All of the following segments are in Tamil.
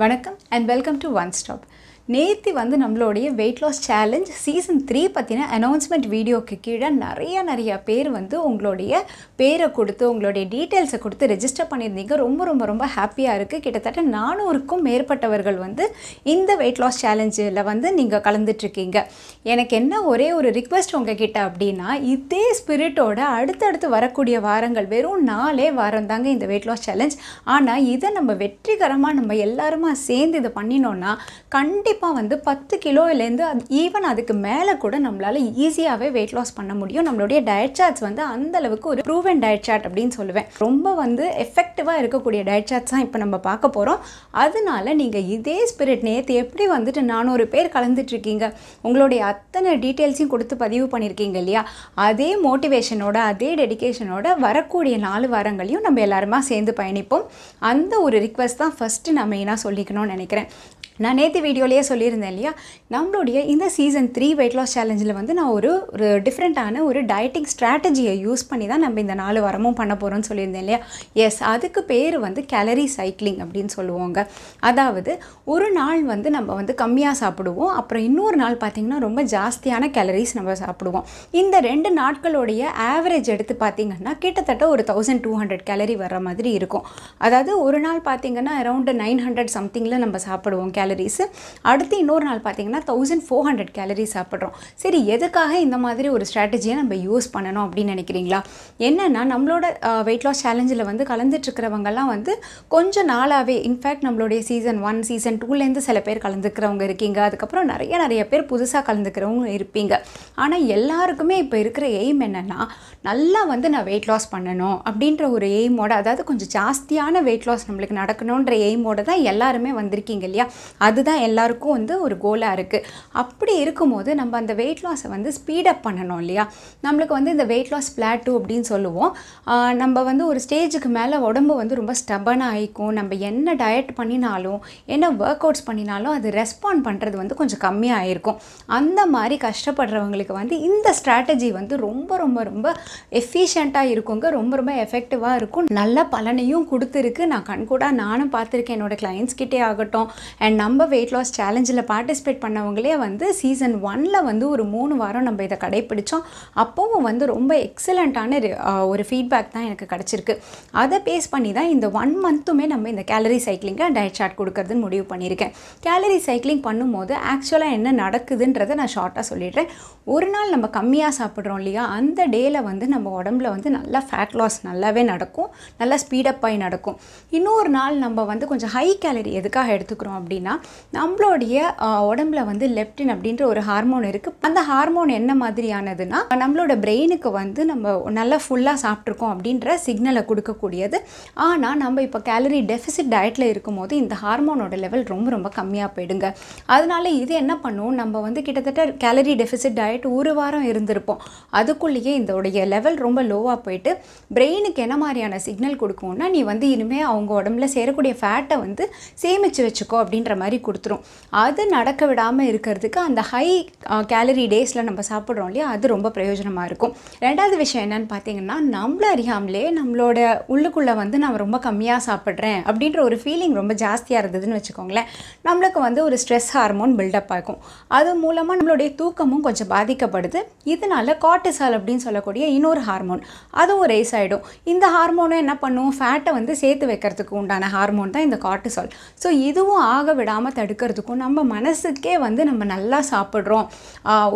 வணக்கம் and welcome to one stop நேற்று வந்து நம்மளுடைய weight loss challenge season three பற்றின அனௌன்ஸ்மெண்ட் வீடியோக்கு கீழே நிறைய நிறைய பேர் வந்து உங்களுடைய பேரை கொடுத்து உங்களுடைய டீட்டெயில்ஸை கொடுத்து ரெஜிஸ்டர் பண்ணியிருந்தீங்க ரொம்ப ரொம்ப ரொம்ப ஹாப்பியாக இருக்குது கிட்டத்தட்ட நானூறுக்கும் மேற்பட்டவர்கள் வந்து இந்த வெயிட் லாஸ் சேலஞ்சில் வந்து நீங்கள் கலந்துட்டுருக்கீங்க எனக்கு என்ன ஒரே ஒரு ரிக்வெஸ்ட் உங்ககிட்ட அப்படின்னா இதே ஸ்பிரிட்டோட அடுத்தடுத்து வரக்கூடிய வாரங்கள் வெறும் நாலே வாரம் தாங்க இந்த வெயிட் லாஸ் சேலஞ்ச் ஆனால் இதை நம்ம வெற்றிகரமாக நம்ம எல்லாருமா சேர்ந்து இதை பண்ணினோன்னா கண்டிப்பாக கண்டிப்பாக வந்து பத்து கிலோலேருந்து அது ஈவன் அதுக்கு மேலே கூட நம்மளால் ஈஸியாகவே வெயிட் லாஸ் பண்ண முடியும் நம்மளுடைய டயட் சார்ட்ஸ் வந்து அந்தளவுக்கு ஒரு ப்ரூவன் டயட் சார்ட் அப்படின்னு சொல்லுவேன் ரொம்ப வந்து எஃபெக்டிவாக இருக்கக்கூடிய டயட் சார்ட்ஸ் தான் இப்போ நம்ம பார்க்க போகிறோம் அதனால நீங்கள் இதே ஸ்பிரிட் நேற்று எப்படி வந்துட்டு நானூறு பேர் கலந்துட்டுருக்கீங்க உங்களுடைய அத்தனை டீட்டெயில்ஸையும் கொடுத்து பதிவு பண்ணியிருக்கீங்க இல்லையா அதே மோட்டிவேஷனோட அதே டெடிக்கேஷனோட வரக்கூடிய நாலு வாரங்களையும் நம்ம எல்லாருமா சேர்ந்து பயணிப்போம் அந்த ஒரு ரிக்வஸ்ட் தான் ஃபஸ்ட்டு நான் மெயினாக சொல்லிக்கணும்னு நினைக்கிறேன் நான் நேற்று வீடியோலேயே சொல்லியிருந்தேன் இல்லையா நம்மளுடைய இந்த சீசன் த்ரீ வெயிட் லாஸ் சேலஞ்சில் வந்து நான் ஒரு ஒரு டிஃப்ரெண்ட்டான ஒரு டயட்டிங் ஸ்ட்ராட்டஜியை யூஸ் பண்ணி தான் நம்ம இந்த நாலு வாரமும் பண்ண போகிறோம்னு சொல்லியிருந்தேன் இல்லையா எஸ் அதுக்கு பேர் வந்து கேலரி சைக்கிளிங் அப்படின்னு சொல்லுவாங்க அதாவது ஒரு நாள் வந்து நம்ம வந்து கம்மியாக சாப்பிடுவோம் அப்புறம் இன்னொரு நாள் பார்த்திங்கன்னா ரொம்ப ஜாஸ்தியான கேலரிஸ் நம்ம சாப்பிடுவோம் இந்த ரெண்டு நாட்களுடைய ஆவரேஜ் எடுத்து பார்த்திங்கன்னா கிட்டத்தட்ட ஒரு தௌசண்ட் டூ ஹண்ட்ரட் கேலரி வர மாதிரி இருக்கும் அதாவது ஒரு நாள் பார்த்திங்கன்னா அரௌண்டு நைன் ஹண்ட்ரட் சம்திங்கில் நம்ம சாப்பிடுவோம் கேலரி கேலரிஸு அடுத்து இன்னொரு நாள் பார்த்தீங்கன்னா தௌசண்ட் ஃபோர் ஹண்ட்ரட் கேலரிஸ் சாப்பிட்றோம் சரி எதுக்காக இந்த மாதிரி ஒரு ஸ்ட்ராட்டஜியை நம்ம யூஸ் பண்ணணும் அப்படின்னு நினைக்கிறீங்களா என்னென்னா நம்மளோட வெயிட் லாஸ் சேலஞ்சில் வந்து கலந்துட்டுருக்கிறவங்கலாம் வந்து கொஞ்சம் நாளாகவே இன்ஃபேக்ட் நம்மளுடைய சீசன் ஒன் சீசன் டூலேருந்து சில பேர் கலந்துக்கிறவங்க இருக்கீங்க அதுக்கப்புறம் நிறைய நிறைய பேர் புதுசாக கலந்துக்கிறவங்க இருப்பீங்க ஆனால் எல்லாருக்குமே இப்போ இருக்கிற எய்ம் என்னென்னா நல்லா வந்து நான் வெயிட் லாஸ் பண்ணணும் அப்படின்ற ஒரு எய்மோட அதாவது கொஞ்சம் ஜாஸ்தியான வெயிட் லாஸ் நம்மளுக்கு நடக்கணுன்ற எய்மோட தான் எல்லாருமே வந்திருக்கீங்க இல்லையா அதுதான் எல்லாருக்கும் வந்து ஒரு கோலாக இருக்குது அப்படி இருக்கும்போது நம்ம அந்த வெயிட் லாஸை வந்து ஸ்பீடப் பண்ணணும் இல்லையா நம்மளுக்கு வந்து இந்த வெயிட் லாஸ் பிளாட்டு அப்படின்னு சொல்லுவோம் நம்ம வந்து ஒரு ஸ்டேஜுக்கு மேலே உடம்பு வந்து ரொம்ப ஸ்டபனாக ஆகிக்கும் நம்ம என்ன டயட் பண்ணினாலும் என்ன ஒர்க் அவுட்ஸ் பண்ணினாலும் அது ரெஸ்பாண்ட் பண்ணுறது வந்து கொஞ்சம் கம்மியாக ஆகிருக்கும் அந்த மாதிரி கஷ்டப்படுறவங்களுக்கு வந்து இந்த ஸ்ட்ராட்டஜி வந்து ரொம்ப ரொம்ப ரொம்ப எஃபிஷியண்ட்டாக இருக்குங்க ரொம்ப ரொம்ப எஃபெக்டிவாக இருக்கும் நல்ல பலனையும் கொடுத்துருக்கு நான் கண்கூடாக நானும் பார்த்துருக்கேன் என்னோடய கிளைண்ட்ஸ்கிட்டே ஆகட்டும் அண்ட் நம்ம வெயிட் லாஸ் சேலஞ்சில் பார்ட்டிசிபேட் பண்ணவங்களே வந்து சீசன் ஒனில் வந்து ஒரு மூணு வாரம் நம்ம இதை கடைப்பிடித்தோம் அப்போவும் வந்து ரொம்ப எக்ஸலண்ட்டான ஒரு ஃபீட்பேக் தான் எனக்கு கிடச்சிருக்கு அதை பேஸ் பண்ணி தான் இந்த ஒன் மந்த்துமே நம்ம இந்த கேலரி சைக்கிளிங்கை டயட் சார்ட் கொடுக்கறதுன்னு முடிவு பண்ணியிருக்கேன் கேலரி சைக்கிளிங் பண்ணும்போது ஆக்சுவலாக என்ன நடக்குதுன்றதை நான் ஷார்ட்டாக சொல்லிடுறேன் ஒரு நாள் நம்ம கம்மியாக சாப்பிட்றோம் இல்லையா அந்த டேயில் வந்து நம்ம உடம்புல வந்து நல்லா ஃபேட் லாஸ் நல்லாவே நடக்கும் நல்லா ஸ்பீடப் ஆகி நடக்கும் இன்னொரு நாள் நம்ம வந்து கொஞ்சம் ஹை கேலரி எதுக்காக எடுத்துக்கிறோம் அப்படின்னா நம்மளுடைய உடம்புல வந்து லெப்டின் அப்படின்ற ஒரு ஹார்மோன் இருக்குது அந்த ஹார்மோன் என்ன மாதிரியானதுன்னா நம்மளோட பிரெயினுக்கு வந்து நம்ம நல்லா ஃபுல்லாக சாப்பிட்ருக்கோம் அப்படின்ற சிக்னலை கொடுக்கக்கூடியது ஆனால் நம்ம இப்போ கேலரி டெஃபிசிட் டயட்டில் இருக்கும்போது இந்த ஹார்மோனோட லெவல் ரொம்ப ரொம்ப கம்மியாக போயிடுங்க அதனால இது என்ன பண்ணும் நம்ம வந்து கிட்டத்தட்ட கேலரி டெஃபிசிட் டயட் ஒரு வாரம் இருந்திருப்போம் அதுக்குள்ளேயே இதோடைய லெவல் ரொம்ப லோவாக போயிட்டு பிரெயினுக்கு என்ன மாதிரியான சிக்னல் கொடுக்கும்னா நீ வந்து இனிமேல் அவங்க உடம்புல சேரக்கூடிய ஃபேட்டை வந்து சேமித்து வச்சுக்கோ அப்படின்ற மாதிரி மாதிரி கொடுத்துரும் அது நடக்க விடாமல் இருக்கிறதுக்கு அந்த ஹை கேலரி டேஸில் நம்ம சாப்பிட்றோம் இல்லையா அது ரொம்ப பிரயோஜனமாக இருக்கும் ரெண்டாவது விஷயம் என்னென்னு பார்த்தீங்கன்னா நம்மள அறியாமலே நம்மளோட உள்ளுக்குள்ளே வந்து நான் ரொம்ப கம்மியாக சாப்பிட்றேன் அப்படின்ற ஒரு ஃபீலிங் ரொம்ப ஜாஸ்தியாக இருந்ததுன்னு வச்சுக்கோங்களேன் நம்மளுக்கு வந்து ஒரு ஸ்ட்ரெஸ் ஹார்மோன் பில்டப் ஆகும் அது மூலமாக நம்மளுடைய தூக்கமும் கொஞ்சம் பாதிக்கப்படுது இதனால் கார்டிசால் அப்படின்னு சொல்லக்கூடிய இன்னொரு ஹார்மோன் அதுவும் ரேஸ் ஆகிடும் இந்த ஹார்மோனும் என்ன பண்ணும் ஃபேட்டை வந்து சேர்த்து வைக்கிறதுக்கு உண்டான ஹார்மோன் தான் இந்த கார்டிசால் ஸோ இதுவும் ஆக விடாமல் இல்லாமல் தடுக்கிறதுக்கும் நம்ம மனசுக்கே வந்து நம்ம நல்லா சாப்பிட்றோம்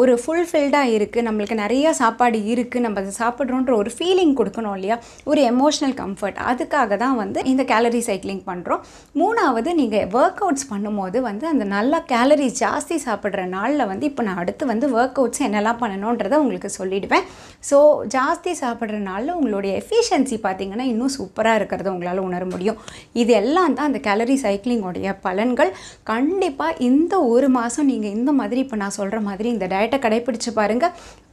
ஒரு ஃபுல்ஃபில்டாக இருக்குது நம்மளுக்கு நிறையா சாப்பாடு இருக்குது நம்ம அதை சாப்பிட்றோன்ற ஒரு ஃபீலிங் கொடுக்கணும் இல்லையா ஒரு எமோஷ்னல் கம்ஃபர்ட் அதுக்காக தான் வந்து இந்த கேலரி சைக்கிளிங் பண்ணுறோம் மூணாவது நீங்கள் ஒர்க் அவுட்ஸ் பண்ணும்போது வந்து அந்த நல்லா கேலரி ஜாஸ்தி சாப்பிட்ற நாளில் வந்து இப்போ நான் அடுத்து வந்து ஒர்க் அவுட்ஸ் என்னெல்லாம் பண்ணணுன்றதை உங்களுக்கு சொல்லிவிடுவேன் ஸோ ஜாஸ்தி சாப்பிட்ற நாளில் உங்களுடைய எஃபிஷியன்சி பார்த்திங்கன்னா இன்னும் சூப்பராக இருக்கிறத உங்களால் உணர முடியும் இது எல்லாம் தான் அந்த கேலரி சைக்கிளிங்கோடைய பலன்கள் கண்டிப்பாக இந்த ஒரு மாதம் நீங்கள் இந்த மாதிரி இப்போ நான் சொல்கிற மாதிரி இந்த டயட்டை கடைப்பிடிச்சு பாருங்கள்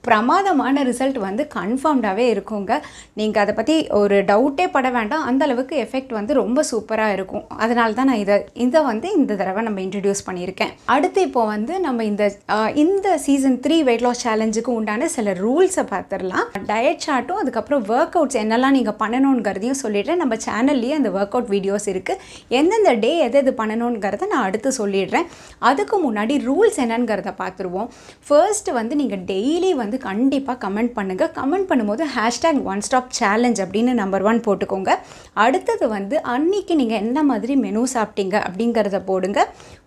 பிரமாதமான ரிசல்ட் வந்து கன்ஃபார்ம்டாகவே இருக்குங்க நீங்கள் அதை பற்றி ஒரு டவுட்டே பட வேண்டாம் அந்த அளவுக்கு எஃபெக்ட் வந்து ரொம்ப சூப்பராக இருக்கும் அதனால தான் நான் இதை இதை வந்து இந்த தடவை நம்ம இன்ட்ரடியூஸ் பண்ணியிருக்கேன் அடுத்து இப்போ வந்து நம்ம இந்த இந்த சீசன் த்ரீ வெயிட் லாஸ் சேலஞ்சுக்கு உண்டான சில ரூல்ஸை பார்த்துடலாம் டயட் சார்ட்டும் அதுக்கப்புறம் ஒர்க் அவுட்ஸ் என்னெல்லாம் நீங்கள் பண்ணணுங்கிறதையும் சொல்லிடுறேன் நம்ம சேனல்லேயே அந்த ஒர்க் அவுட் வீடியோஸ் இருக்குது எந்தெந்த டே எது எது பண்ணணுங்கிறத நான் அடுத்து சொல்லிடுறேன் அதுக்கு முன்னாடி ரூல்ஸ் என்னங்கிறத பார்த்துருவோம் ஃபர்ஸ்ட் வந்து நீங்கள் டெய்லி வந்து வந்து கண்டிப்பாக கமெண்ட் பண்ணுங்கள் கமெண்ட் பண்ணும்போது ஹேஷ்டேக் ஒன் ஸ்டாப் சேலஞ்ச் அப்படின்னு நம்பர் ஒன் போட்டுக்கோங்க அடுத்தது வந்து அன்னைக்கு நீங்கள் என்ன மாதிரி மெனு சாப்பிட்டீங்க அப்படிங்கிறத போடுங்க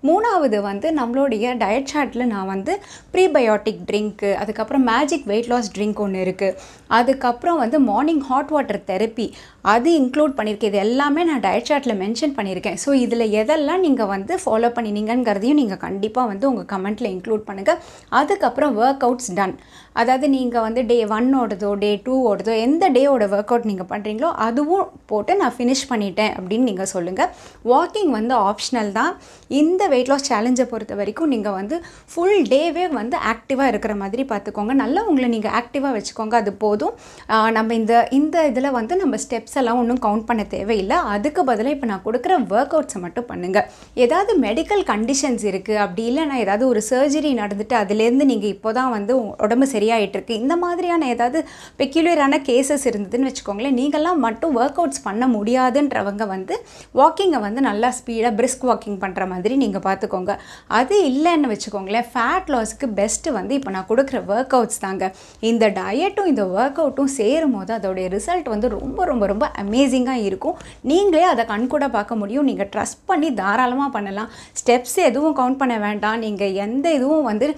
மூணாவது வந்து நம்மளுடைய டயட் சார்ட்டில் நான் வந்து ப்ரீபயோட்டிக் ட்ரிங்க்கு அதுக்கப்புறம் மேஜிக் வெயிட் லாஸ் ட்ரிங்க் ஒன்று இருக்குது அதுக்கப்புறம் வந்து மார்னிங் ஹாட் வாட்டர் தெரப்பி அது இன்க்ளூட் பண்ணியிருக்கேன் இது எல்லாமே நான் டயட் சார்ட்டில் மென்ஷன் பண்ணியிருக்கேன் ஸோ இதில் எதெல்லாம் நீங்கள் வந்து ஃபாலோ பண்ணினீங்கிறதையும் நீங்கள் கண்டிப்பாக வந்து உங்கள் கமெண்ட்டில் இன்க்ளூட் பண்ணுங்கள் அதுக்கப்புறம் ஒர்க் அவுட்ஸ் டன் அதாவது நீங்கள் வந்து டே ஒன்னோடதோ டே டூவோடதோ எந்த டேயோட ஒர்க் அவுட் நீங்கள் பண்ணுறீங்களோ அதுவும் போட்டு நான் ஃபினிஷ் பண்ணிட்டேன் அப்படின்னு நீங்கள் சொல்லுங்கள் வாக்கிங் வந்து ஆப்ஷனல் தான் இந்த வெயிட் லாஸ் சேலஞ்சை பொறுத்த வரைக்கும் நீங்கள் வந்து ஃபுல் டேவே வந்து ஆக்டிவாக இருக்கிற மாதிரி பார்த்துக்கோங்க நல்லா உங்களை நீங்கள் ஆக்டிவாக வச்சுக்கோங்க அது போதும் நம்ம இந்த இந்த இதில் வந்து நம்ம ஸ்டெப்ஸ் எல்லாம் ஒன்றும் கவுண்ட் பண்ண தேவையில்லை அதுக்கு பதிலாக இப்போ நான் கொடுக்குற ஒர்க் அவுட்ஸை மட்டும் பண்ணுங்கள் ஏதாவது மெடிக்கல் கண்டிஷன்ஸ் இருக்குது அப்படி இல்லைனா ஏதாவது ஒரு சர்ஜரி நடந்துட்டு அதுலேருந்து நீங்கள் இப்போ தான் வந்து உடம்பு சரியாயிட்டிருக்கு இந்த மாதிரியான ஏதாவது பெக்யூலரான கேசஸ் இருந்ததுன்னு வச்சுக்கோங்களேன் நீங்கள்லாம் மட்டும் ஒர்க் அவுட்ஸ் பண்ண முடியாதுன்றவங்க வந்து வாக்கிங்கை வந்து நல்லா ஸ்பீடாக பிரிஸ்க் வாக்கிங் பண்ணுற மாதிரி நீங்கள் நீங்கள் பார்த்துக்கோங்க அது இல்லைன்னு வச்சுக்கோங்களேன் ஃபேட் லாஸுக்கு பெஸ்ட்டு வந்து இப்போ நான் கொடுக்குற ஒர்க் அவுட்ஸ் தாங்க இந்த டயட்டும் இந்த ஒர்க் அவுட்டும் சேரும் போது அதோடைய ரிசல்ட் வந்து ரொம்ப ரொம்ப ரொம்ப அமேசிங்காக இருக்கும் நீங்களே அதை கண்கூட பார்க்க முடியும் நீங்கள் ட்ரஸ்ட் பண்ணி தாராளமாக பண்ணலாம் ஸ்டெப்ஸ் எதுவும் கவுண்ட் பண்ண வேண்டாம் நீங்கள் எந்த இதுவும் வந்து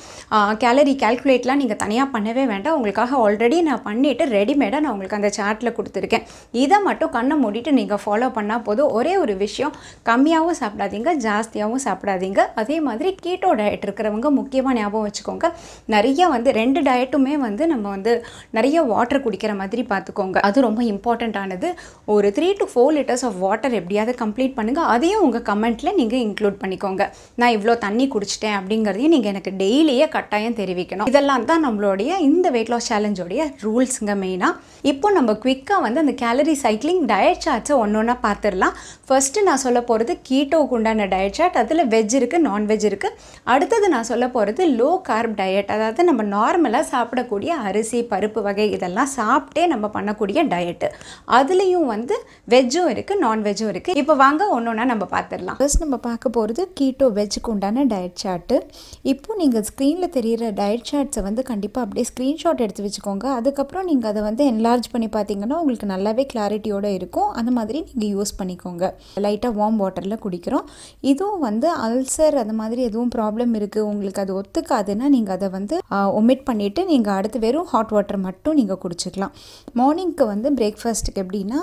கேலரி கேல்குலேட்லாம் நீங்கள் தனியாக பண்ணவே வேண்டாம் உங்களுக்காக ஆல்ரெடி நான் பண்ணிவிட்டு ரெடிமேடாக நான் உங்களுக்கு அந்த சார்ட்டில் கொடுத்துருக்கேன் இதை மட்டும் கண்ணை மூடிட்டு நீங்கள் ஃபாலோ பண்ணால் போதும் ஒரே ஒரு விஷயம் கம்மியாகவும் சாப்பிடாதீங்க ஜாஸ்தியாகவும் சாப்பிடாது சாப்பிடாதீங்க அதே மாதிரி கீட்டோ டயட் இருக்கிறவங்க முக்கியமாக ஞாபகம் வச்சுக்கோங்க நிறைய வந்து ரெண்டு டயட்டுமே வந்து நம்ம வந்து நிறைய வாட்டர் குடிக்கிற மாதிரி பார்த்துக்கோங்க அது ரொம்ப இம்பார்ட்டண்ட் ஆனது ஒரு three to four liters of water எப்படியாவது கம்ப்ளீட் பண்ணுங்கள் அதையும் உங்கள் கமெண்ட்டில் நீங்கள் இன்க்ளூட் பண்ணிக்கோங்க நான் இவ்வளோ தண்ணி குடிச்சிட்டேன் அப்படிங்கிறதையும் நீங்கள் எனக்கு டெய்லியே கட்டாயம் தெரிவிக்கணும் இதெல்லாம் தான் நம்மளுடைய இந்த வெயிட் லாஸ் சேலஞ்சோடைய ரூல்ஸுங்க மெயினாக இப்போ நம்ம குவிக்காக வந்து அந்த கேலரி சைக்கிளிங் டயட் சார்ட்ஸை ஒன்று ஒன்றா பார்த்துடலாம் ஃபர்ஸ்ட்டு நான் சொல்ல போகிறது கீட்டோக்கு உண்டான டயட் சார்ட் அதில் வெ வெஜ் இருக்குது நான்வெஜ் இருக்குது அடுத்தது நான் சொல்ல போகிறது லோ கார்ப் டயட் அதாவது நம்ம நார்மலாக சாப்பிடக்கூடிய அரிசி பருப்பு வகை இதெல்லாம் சாப்பிட்டே நம்ம பண்ணக்கூடிய டயட்டு அதுலேயும் வந்து வெஜ்ஜும் இருக்குது நான்வெஜ்ஜும் இருக்குது இப்போ வாங்க ஒன்று ஒன்றா நம்ம பார்த்துடலாம் ஃபர்ஸ்ட் நம்ம பார்க்க போகிறது கீட்டோ வெஜ்ஜுக்கு உண்டான டயட் சார்ட்டு இப்போ நீங்கள் ஸ்க்ரீனில் தெரிகிற டயட் சார்ட்ஸை வந்து கண்டிப்பாக அப்படியே ஸ்க்ரீன்ஷாட் எடுத்து வச்சுக்கோங்க அதுக்கப்புறம் நீங்கள் அதை வந்து என்லார்ஜ் பண்ணி பார்த்தீங்கன்னா உங்களுக்கு நல்லாவே கிளாரிட்டியோடு இருக்கும் அந்த மாதிரி நீங்கள் யூஸ் பண்ணிக்கோங்க லைட்டாக வார்ம் வாட்டரில் குடிக்கிறோம் இதுவும் வந்து அல்சர் அந்த மாதிரி எதுவும் ப்ராப்ளம் இருக்குது உங்களுக்கு அது ஒத்துக்காதுன்னா நீங்கள் அதை வந்து ஒமிட் பண்ணிவிட்டு நீங்கள் அடுத்து வெறும் ஹாட் வாட்டர் மட்டும் நீங்கள் குடிச்சிக்கலாம் மார்னிங்க்கு வந்து பிரேக்ஃபாஸ்ட்டுக்கு எப்படின்னா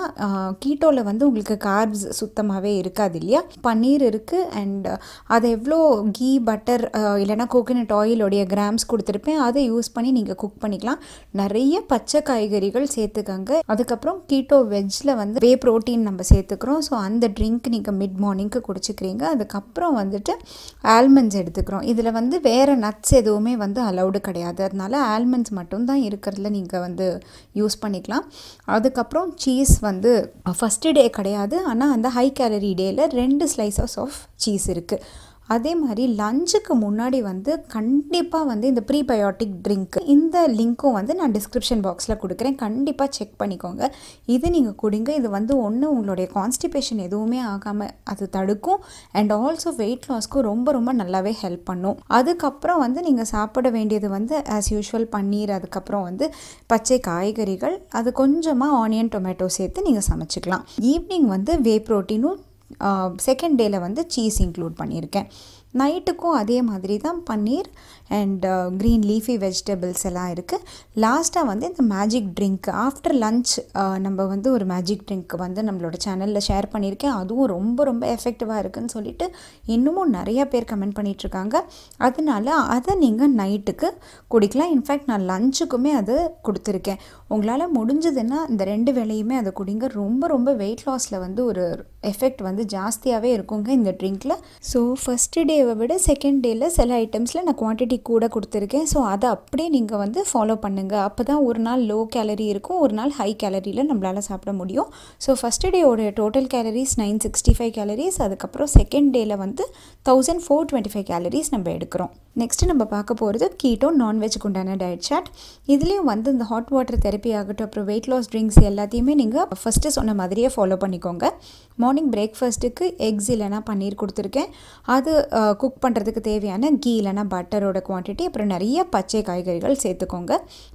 கீட்டோவில் வந்து உங்களுக்கு கார்ப்ஸ் சுத்தமாகவே இருக்காது இல்லையா பன்னீர் இருக்குது அண்ட் அதை எவ்வளோ கீ பட்டர் இல்லைன்னா கோகோனட் ஆயிலுடைய கிராம்ஸ் கொடுத்துருப்பேன் அதை யூஸ் பண்ணி நீங்கள் குக் பண்ணிக்கலாம் நிறைய பச்சை காய்கறிகள் சேர்த்துக்கங்க அதுக்கப்புறம் கீட்டோ வெஜ்ஜில் வந்து வே ப்ரோட்டீன் நம்ம சேர்த்துக்கிறோம் ஸோ அந்த ட்ரிங்க் நீங்கள் மிட் மார்னிங்க்கு குடிச்சிக்கிறீங்க அதுக்கப்புறம் வந்து வந்துட்டு ஆல்மண்ட்ஸ் எடுத்துக்கிறோம் இதில் வந்து வேறு நட்ஸ் எதுவுமே வந்து அலௌடு கிடையாது அதனால ஆல்மண்ட்ஸ் மட்டும்தான் இருக்கிறதுல நீங்கள் வந்து யூஸ் பண்ணிக்கலாம் அதுக்கப்புறம் சீஸ் வந்து ஃபஸ்ட்டு டே கிடையாது ஆனால் அந்த ஹை கேலரி டேயில் ரெண்டு ஸ்லைசஸ் ஆஃப் சீஸ் இருக்குது அதே மாதிரி லஞ்சுக்கு முன்னாடி வந்து கண்டிப்பாக வந்து இந்த ப்ரீபயோட்டிக் ட்ரிங்க் இந்த லிங்க்கும் வந்து நான் டிஸ்கிரிப்ஷன் பாக்ஸில் கொடுக்குறேன் கண்டிப்பாக செக் பண்ணிக்கோங்க இது நீங்கள் குடிங்க இது வந்து ஒன்று உங்களுடைய கான்ஸ்டிபேஷன் எதுவுமே ஆகாமல் அது தடுக்கும் அண்ட் ஆல்சோ வெயிட் லாஸ்க்கும் ரொம்ப ரொம்ப நல்லாவே ஹெல்ப் பண்ணும் அதுக்கப்புறம் வந்து நீங்கள் சாப்பிட வேண்டியது வந்து ஆஸ் யூஷுவல் பன்னீர் அதுக்கப்புறம் வந்து பச்சை காய்கறிகள் அது கொஞ்சமாக ஆனியன் டொமேட்டோ சேர்த்து நீங்கள் சமைச்சிக்கலாம் ஈவினிங் வந்து வே ப்ரோட்டீனும் செகண்ட் டேயில் வந்து சீஸ் இன்க்ளூட் பண்ணியிருக்கேன் நைட்டுக்கும் அதே மாதிரி தான் paneer and green leafy vegetables எல்லாம் இருக்குது லாஸ்ட்டாக வந்து இந்த மேஜிக் ட்ரிங்க் ஆஃப்டர் லன்ச் நம்ம வந்து ஒரு மேஜிக் ட்ரிங்க் வந்து நம்மளோட சேனலில் ஷேர் பண்ணியிருக்கேன் அதுவும் ரொம்ப ரொம்ப எஃபெக்டிவாக இருக்குதுன்னு சொல்லிட்டு இன்னமும் நிறையா பேர் கமெண்ட் பண்ணிகிட்ருக்காங்க அதனால அதை நீங்கள் நைட்டுக்கு குடிக்கலாம் இன்ஃபேக்ட் நான் லஞ்சுக்குமே அது கொடுத்துருக்கேன் உங்களால் முடிஞ்சதுன்னா இந்த ரெண்டு வேலையுமே அதை குடிங்க ரொம்ப ரொம்ப வெயிட் லாஸில் வந்து ஒரு எஃபெக்ட் வந்து ஜாஸ்தியாகவே இருக்குங்க இந்த ட்ரிங்க்கில் ஸோ ஃபஸ்ட்டு டேவை விட செகண்ட் டேயில் சில ஐட்டம்ஸில் நான் குவான்டிட்டி கூட கொடுத்துருக்கேன் ஸோ அதை அப்படியே நீங்கள் வந்து ஃபாலோ பண்ணுங்கள் அப்போ தான் ஒரு நாள் லோ கேலரி இருக்கும் ஒரு நாள் ஹை கேலரியில் நம்மளால் சாப்பிட முடியும் ஸோ ஃபஸ்ட்டு டேயோடைய total calories nine sixty five calories அதுக்கப்புறம் செகண்ட் டேயில் வந்து thousand four twenty five calories நம்ம எடுக்கிறோம் நெக்ஸ்ட்டு நம்ம பார்க்க போகிறது கீட்டோ நான்வெஜ் குண்டான டயட் சாட் இதுலேயும் வந்து இந்த ஹாட் வாட்டர் தெரப்பி ஆகட்டும் அப்புறம் வெயிட் லாஸ் ட்ரிங்க்ஸ் எல்லாத்தையுமே நீங்கள் ஃபஸ்ட்டு சொன்ன மாதிரியே ஃபாலோ பண்ணிக்கோங்க மார்னிங் பிரேக்ஃபாஸ்ட்டுக்கு எக்ஸ் இல்லைனா பன்னீர் கொடுத்துருக்கேன் அது குக் பண்ணுறதுக்கு தேவையான கீ இல்லைனா பட்டரோட குவான்டிட்டி அப்புறம் நிறைய பச்சை காய்கறிகள் சேர்த்துக்கோங்க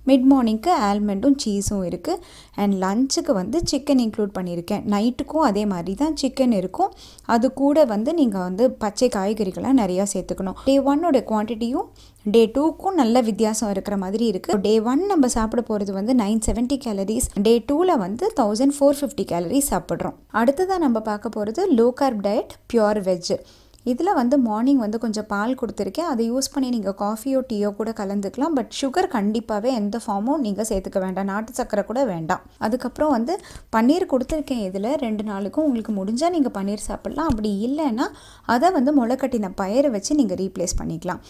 மிட் மார்னிங்க்கு ஆல்மண்டும் சீஸும் இருக்குது அண்ட் லஞ்சுக்கு வந்து சிக்கன் இன்க்ளூட் பண்ணியிருக்கேன் நைட்டுக்கும் அதே மாதிரி தான் சிக்கன் இருக்கும் அது கூட வந்து நீங்கள் வந்து பச்சை காய்கறிகளாக நிறையா சேர்த்துக்கணும் டே ஒன்னோட குவான்டிட்டியும் டே டூக்கும் நல்ல வித்தியாசம் இருக்கிற மாதிரி இருக்குது டே ஒன் நம்ம சாப்பிட போகிறது வந்து நைன் செவன்ட்டி கேலரிஸ் டே டூவில் வந்து தௌசண்ட் ஃபோர் ஃபிஃப்டி கேலரிஸ் சாப்பிட்றோம் அடுத்ததாக நம்ம பார்க்க போகிறது low carb diet pure veg இதில் வந்து மார்னிங் வந்து கொஞ்சம் பால் கொடுத்துருக்கேன் அதை யூஸ் பண்ணி நீங்கள் காஃபியோ டீயோ கூட கலந்துக்கலாம் பட் சுகர் கண்டிப்பாகவே எந்த ஃபார்மும் நீங்கள் சேர்த்துக்க வேண்டாம் நாட்டு சக்கரை கூட வேண்டாம் அதுக்கப்புறம் வந்து பன்னீர் கொடுத்துருக்கேன் இதில் ரெண்டு நாளுக்கும் உங்களுக்கு முடிஞ்சால் நீங்கள் பன்னீர் சாப்பிட்லாம் அப்படி இல்லைன்னா அதை வந்து முளைக்கட்டின பயிரை வச்சு நீங்கள் ரீப்ளேஸ் பண்ணிக்கலாம்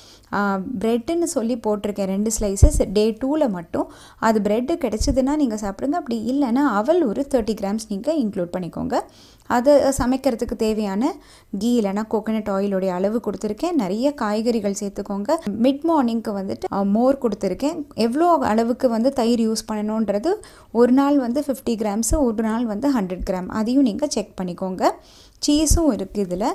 ப்ரெட்டுன்னு சொல்லி போட்டிருக்கேன் ரெண்டு ஸ்லைசஸ் டே டூவில் மட்டும் அது ப்ரெட்டு கிடச்சிதுன்னா நீங்கள் சாப்பிடுங்க அப்படி இல்லைன்னா அவள் ஒரு தேர்ட்டி கிராம்ஸ் நீங்கள் இன்க்ளூட் பண்ணிக்கோங்க அதை சமைக்கிறதுக்கு தேவையான கீ இல்லைனா கோகனட் ஆயிலுடைய அளவு கொடுத்துருக்கேன் நிறைய காய்கறிகள் சேர்த்துக்கோங்க மிட் மார்னிங்க்கு வந்துட்டு மோர் கொடுத்துருக்கேன் எவ்வளோ அளவுக்கு வந்து தயிர் யூஸ் பண்ணணுன்றது ஒரு நாள் வந்து ஃபிஃப்டி கிராம்ஸு ஒரு நாள் வந்து ஹண்ட்ரட் கிராம் அதையும் நீங்கள் செக் பண்ணிக்கோங்க சீஸும் இருக்குது இதில்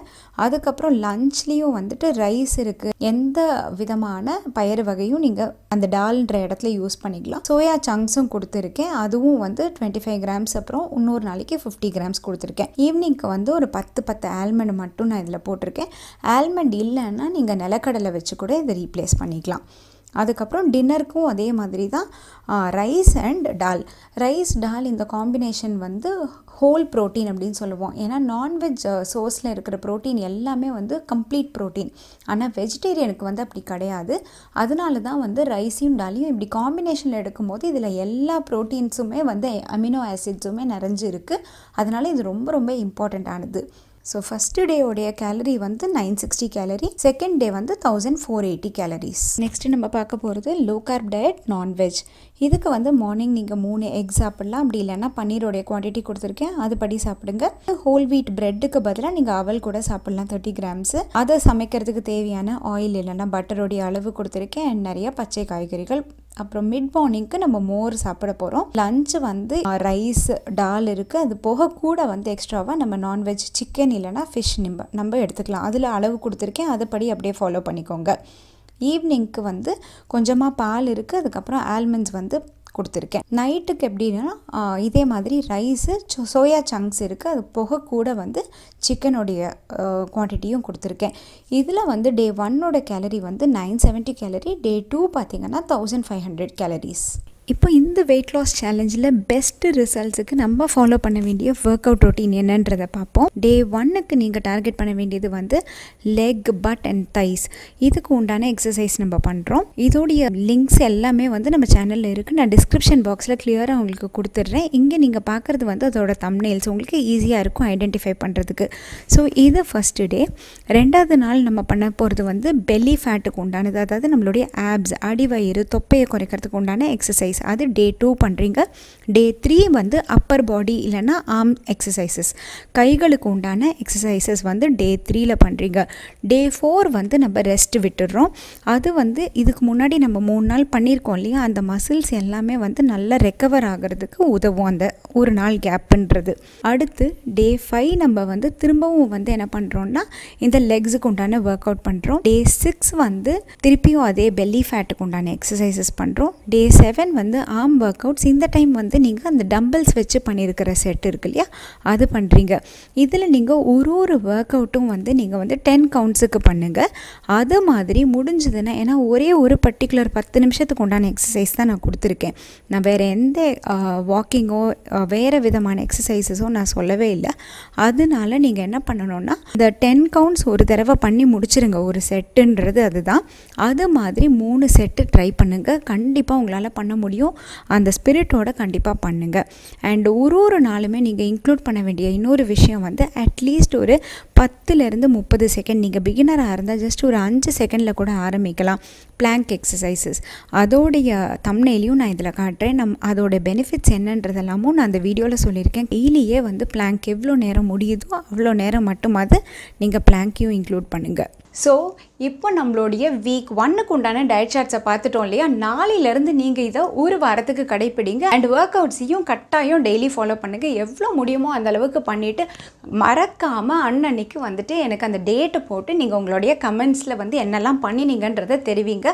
அதுக்கப்புறம் லஞ்ச்லேயும் வந்துட்டு ரைஸ் இருக்குது எந்த விதமான பயிறு வகையும் நீங்கள் அந்த டால்ன்ற இடத்துல யூஸ் பண்ணிக்கலாம் சோயா சங்க்ஸும் கொடுத்துருக்கேன் அதுவும் வந்து டுவெண்ட்டி ஃபைவ் கிராம்ஸ் அப்புறம் இன்னொரு நாளைக்கு ஃபிஃப்டி கிராம்ஸ் கொடுத்துருக்கேன் ஈவினிங்க்கு வந்து ஒரு பத்து பத்து ஆல்மண்ட் மட்டும் நான் இதில் போட்டிருக்கேன் ஆல்மண்ட் இல்லைன்னா நீங்கள் நிலக்கடலை வச்சு கூட இதை ரீப்ளேஸ் பண்ணிக்கலாம் அதுக்கப்புறம் டின்னருக்கும் அதே மாதிரி தான் rice and dal rice dal இந்த காம்பினேஷன் வந்து ஹோல் ப்ரோட்டீன் அப்படின்னு சொல்லுவோம் ஏன்னா நான்வெஜ் சோர்ஸில் இருக்கிற ப்ரோட்டீன் எல்லாமே வந்து கம்ப்ளீட் ப்ரோட்டீன் ஆனால் வெஜிடேரியனுக்கு வந்து அப்படி கிடையாது அதனால தான் வந்து ரைஸையும் டாலையும் இப்படி காம்பினேஷனில் எடுக்கும்போது இதில் எல்லா ப்ரோட்டீன்ஸுமே வந்து அமினோ ஆசிட்ஸுமே நிறைஞ்சு இருக்குது அதனால் இது ரொம்ப ரொம்ப இம்பார்ட்டண்ட் ஆனது ஸோ ஃபஸ்ட்டு டேவுடைய கேலரி வந்து nine sixty calorie second day வந்து thousand four eighty calories next நம்ம பார்க்க போகிறது லோ கார்ப் டயட் நான்வெஜ் இதுக்கு வந்து மார்னிங் நீங்கள் மூணு எக் சாப்பிட்லாம் அப்படி இல்லைன்னா பன்னீருடைய குவான்டிட்டி கொடுத்துருக்கேன் அதுபடி சாப்பிடுங்க ஹோல் வீட் ப்ரெட்டுக்கு பதிலாக நீங்கள் அவல் கூட சாப்பிட்லாம் தேர்ட்டி கிராம்ஸ் அதை சமைக்கிறதுக்கு தேவையான ஆயில் இல்லைன்னா பட்டருடைய அளவு கொடுத்துருக்கேன் அண்ட் நிறைய பச்சை காய்கறிகள் அப்புறம் மிட் மார்னிங்க்கு நம்ம மோர் சாப்பிட போகிறோம் லஞ்சு வந்து ரைஸ் டால் இருக்குது அது போக கூட வந்து எக்ஸ்ட்ராவாக நம்ம நான்வெஜ் சிக்கன் இல்லைனா ஃபிஷ் நிம்ப நம்ம எடுத்துக்கலாம் அதில் அளவு கொடுத்துருக்கேன் அதுபடி அப்படியே ஃபாலோ பண்ணிக்கோங்க ஈவினிங்க்கு வந்து கொஞ்சமாக பால் இருக்குது அதுக்கப்புறம் ஆல்மண்ட்ஸ் வந்து கொடுத்துருக்கேன் நைட்டுக்கு எப்படின்னா இதே மாதிரி ரைஸு சோயா சங்க்ஸ் இருக்குது அது போக கூட வந்து சிக்கனுடைய குவான்டிட்டியும் கொடுத்துருக்கேன் இதில் வந்து டே ஒன்னோட கேலரி வந்து nine seventy calorie day two பார்த்திங்கன்னா தௌசண்ட் ஃபைவ் ஹண்ட்ரட் கேலரிஸ் இப்போ இந்த வெயிட் லாஸ் சேலஞ்சில் பெஸ்ட்டு ரிசல்ட்ஸுக்கு நம்ம ஃபாலோ பண்ண வேண்டிய ஒர்க் அவுட் ரொட்டீன் என்னன்றதை பார்ப்போம் டே ஒன்னுக்கு நீங்கள் டார்கெட் பண்ண வேண்டியது வந்து லெக் பட் அண்ட் தைஸ் இதுக்கு உண்டான எக்ஸசைஸ் நம்ம பண்ணுறோம் இதோடைய லிங்க்ஸ் எல்லாமே வந்து நம்ம சேனலில் இருக்குது நான் டிஸ்கிரிப்ஷன் பாக்ஸில் கிளியராக உங்களுக்கு கொடுத்துட்றேன் இங்கே நீங்கள் பார்க்குறது வந்து அதோட தம்னெயில்ஸ் உங்களுக்கு ஈஸியாக இருக்கும் ஐடென்டிஃபை பண்ணுறதுக்கு ஸோ இது ஃபஸ்ட்டு டே ரெண்டாவது நாள் நம்ம பண்ண போகிறது வந்து பெல்லி ஃபேட்டுக்கு உண்டானது அதாவது நம்மளுடைய ஆப்ஸ் அடிவயிறு தொப்பையை குறைக்கிறதுக்கு உண்டான எக்ஸசைஸ் எக்ஸசைஸ் அது டே டூ பண்ணுறீங்க டே த்ரீ வந்து அப்பர் பாடி இல்லைனா ஆர்ம் எக்ஸசைசஸ் கைகளுக்கு உண்டான எக்ஸசைசஸ் வந்து டே த்ரீயில் பண்ணுறீங்க டே ஃபோர் வந்து நம்ம ரெஸ்ட் விட்டுடுறோம் அது வந்து இதுக்கு முன்னாடி நம்ம மூணு நாள் பண்ணியிருக்கோம் இல்லையா அந்த மசில்ஸ் எல்லாமே வந்து நல்லா ரெக்கவர் ஆகிறதுக்கு உதவும் அந்த ஒரு நாள் கேப்புன்றது அடுத்து டே ஃபைவ் நம்ம வந்து திரும்பவும் வந்து என்ன பண்ணுறோம்னா இந்த லெக்ஸுக்கு உண்டான ஒர்க் அவுட் பண்ணுறோம் டே சிக்ஸ் வந்து திருப்பியும் அதே பெல்லி ஃபேட்டுக்கு உண்டான எக்ஸசைசஸ் பண்ணுறோம் டே செவன் வந்து ஆம் ஒர்க் அவுட்ஸ் இந்த டைம் வந்து நீங்கள் அந்த டம்பிள்ஸ் வச்சு பண்ணியிருக்கிற செட் இருக்கு இல்லையா அது பண்ணுறீங்க இதில் நீங்கள் ஒரு ஒரு ஒர்க் அவுட்டும் வந்து நீங்கள் வந்து டென் கவுண்ட்ஸுக்கு பண்ணுங்கள் அது மாதிரி முடிஞ்சதுன்னா ஏன்னா ஒரே ஒரு பர்டிகுலர் பத்து நிமிஷத்துக்கு உண்டான எக்ஸசைஸ் தான் நான் கொடுத்துருக்கேன் நான் வேறு எந்த வாக்கிங்கோ வேறு விதமான எக்ஸசைஸஸோ நான் சொல்லவே இல்லை அதனால நீங்கள் என்ன பண்ணணும்னா இந்த டென் கவுண்ட்ஸ் ஒரு தடவை பண்ணி முடிச்சிருங்க ஒரு செட்டுன்றது அதுதான் அது மாதிரி மூணு செட்டு ட்ரை பண்ணுங்கள் கண்டிப்பாக உங்களால் பண்ண முடியும் முடியும் அந்த ஸ்பிரிட்டோட கண்டிப்பாக பண்ணுங்கள் அண்ட் ஒரு ஒரு நாளுமே நீங்கள் இன்க்ளூட் பண்ண வேண்டிய இன்னொரு விஷயம் வந்து அட்லீஸ்ட் ஒரு பத்துலேருந்து முப்பது செகண்ட் நீங்கள் பிகினராக இருந்தால் ஜஸ்ட் ஒரு அஞ்சு செகண்டில் கூட ஆரம்பிக்கலாம் பிளாங்க் எக்ஸசைசஸ் அதோடைய தம்னையிலையும் நான் இதில் காட்டுறேன் நம் அதோட பெனிஃபிட்ஸ் என்னன்றதெல்லாமும் நான் அந்த வீடியோவில் சொல்லியிருக்கேன் டெய்லியே வந்து பிளாங்க் எவ்வளோ நேரம் முடியுதோ அவ்வளோ நேரம் மட்டும் அது நீங்கள் பிளாங்க்கையும் இன்க்ளூட் பண்ணுங்கள் ஸோ இப்போ நம்மளுடைய வீக் ஒன்னுக்கு உண்டான டயட் சார்ட்ஸை பார்த்துட்டோம் இல்லையா நாளையிலேருந்து நீங்கள் இதை ஒரு வாரத்துக்கு கடைப்பிடிங்க அண்ட் ஒர்க் அவுட்ஸையும் கட்டாயம் டெய்லி ஃபாலோ பண்ணுங்கள் எவ்வளோ முடியுமோ அந்த அளவுக்கு பண்ணிவிட்டு மறக்காமல் அன்னன்னைக்கு வந்துட்டு எனக்கு அந்த டேட்டை போட்டு நீங்கள் உங்களுடைய கமெண்ட்ஸில் வந்து என்னெல்லாம் பண்ணினீங்கன்றதை தெரிவிங்க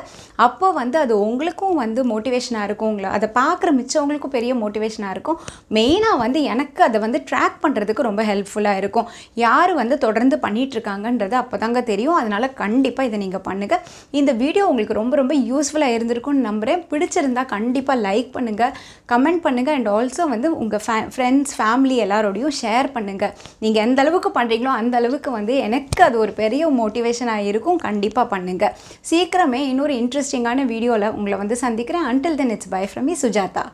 அப்போ வந்து அது உங்களுக்கும் வந்து மோட்டிவேஷனாக இருக்கும் உங்களை அதை பார்க்குற மிச்சவங்களுக்கும் பெரிய மோட்டிவேஷனாக இருக்கும் மெயினாக வந்து எனக்கு அதை வந்து ட்ராக் பண்ணுறதுக்கு ரொம்ப ஹெல்ப்ஃபுல்லாக இருக்கும் யார் வந்து தொடர்ந்து பண்ணிகிட்ருக்காங்கன்றது அப்போ தாங்க தெரியும் அதனால் கண்டிப்பாக இதை நீங்கள் பண்ணுங்கள் இந்த வீடியோ உங்களுக்கு ரொம்ப ரொம்ப யூஸ்ஃபுல்லாக இருந்திருக்கும்னு நம்புகிறேன் பிடிச்சிருந்தால் கண்டிப்பாக லைக் பண்ணுங்கள் கமெண்ட் பண்ணுங்கள் அண்ட் ஆல்சோ வந்து உங்கள் ஃபே ஃப்ரெண்ட்ஸ் ஃபேமிலி எல்லாரோடையும் ஷேர் பண்ணுங்கள் நீங்கள் எந்த அளவுக்கு பண்ணுறீங்களோ அந்த அளவுக்கு வந்து எனக்கு அது ஒரு பெரிய மோட்டிவேஷனாக இருக்கும் கண்டிப்பாக பண்ணுங்கள் சீக்கிரமே இன்னொரு இன்ட்ரெஸ்டிங்கான வீடியோவில் உங்களை வந்து சந்திக்கிறேன் until then it's bye from me Sujatha